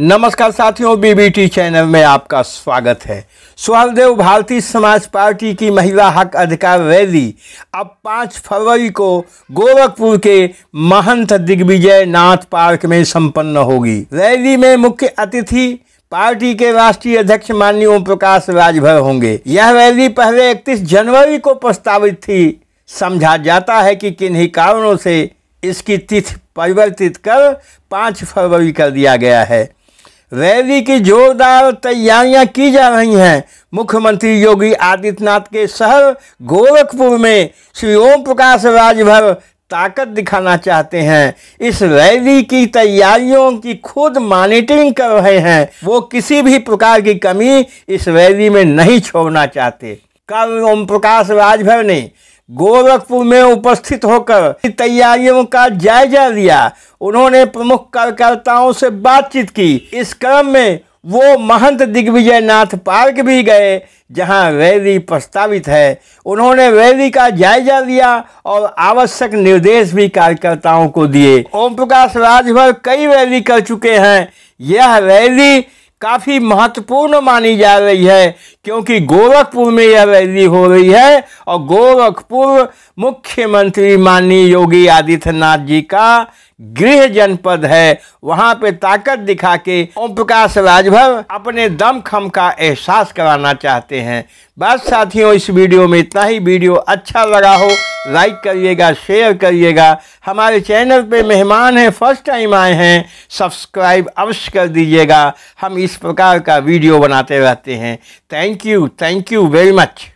नमस्कार साथियों BBT channel में आपका स्वागत है स्वर्णदेव भारतीय समाज पार्टी की महिला हक अधिकार रैली अब पाँच फरवरी को गोरखपुर के महंत दिग्विजय नाथ पार्क में संपन्न होगी रैली में मुख्य अतिथि पार्टी के राष्ट्रीय अध्यक्ष माननीय ओम प्रकाश राजभर होंगे यह रैली पहले इकतीस जनवरी को प्रस्तावित थी समझा जाता है कि किन्हीं कारणों से इसकी तिथि परिवर्तित कर 5 फरवरी कर दिया गया है रैली की जोरदार तैयारियां की जा रही हैं मुख्यमंत्री योगी आदित्यनाथ के शहर गोरखपुर में श्री ओम प्रकाश राजभर ताकत दिखाना चाहते हैं इस रैली की तैयारियों की खुद मॉनिटरिंग कर रहे हैं वो किसी भी प्रकार की कमी इस रैली में नहीं छोड़ना चाहते कल ओम प्रकाश राजभर ने गोरखपुर में उपस्थित होकर तैयारियों का जायजा लिया उन्होंने प्रमुख कार्यकर्ताओं से बातचीत की इस क्रम में वो महंत दिग्विजय नाथ पार्क भी गए जहां रैली प्रस्तावित है उन्होंने रैली का जायजा लिया और आवश्यक निर्देश भी कार्यकर्ताओं को दिए ओम प्रकाश राजभर कई रैली कर चुके हैं यह रैली काफ़ी महत्वपूर्ण मानी जा रही है क्योंकि गोरखपुर में यह रैली हो रही है और गोरखपुर मुख्यमंत्री माननीय योगी आदित्यनाथ जी का गृह जनपद है वहाँ पे ताकत दिखा के ओम प्रकाश राजभर अपने दमखम का एहसास कराना चाहते हैं बस साथियों इस वीडियो में इतना ही वीडियो अच्छा लगा हो लाइक करिएगा शेयर करिएगा हमारे चैनल पे मेहमान हैं फर्स्ट टाइम आए हैं सब्सक्राइब अवश्य कर दीजिएगा हम इस प्रकार का वीडियो बनाते रहते हैं thank you thank you very much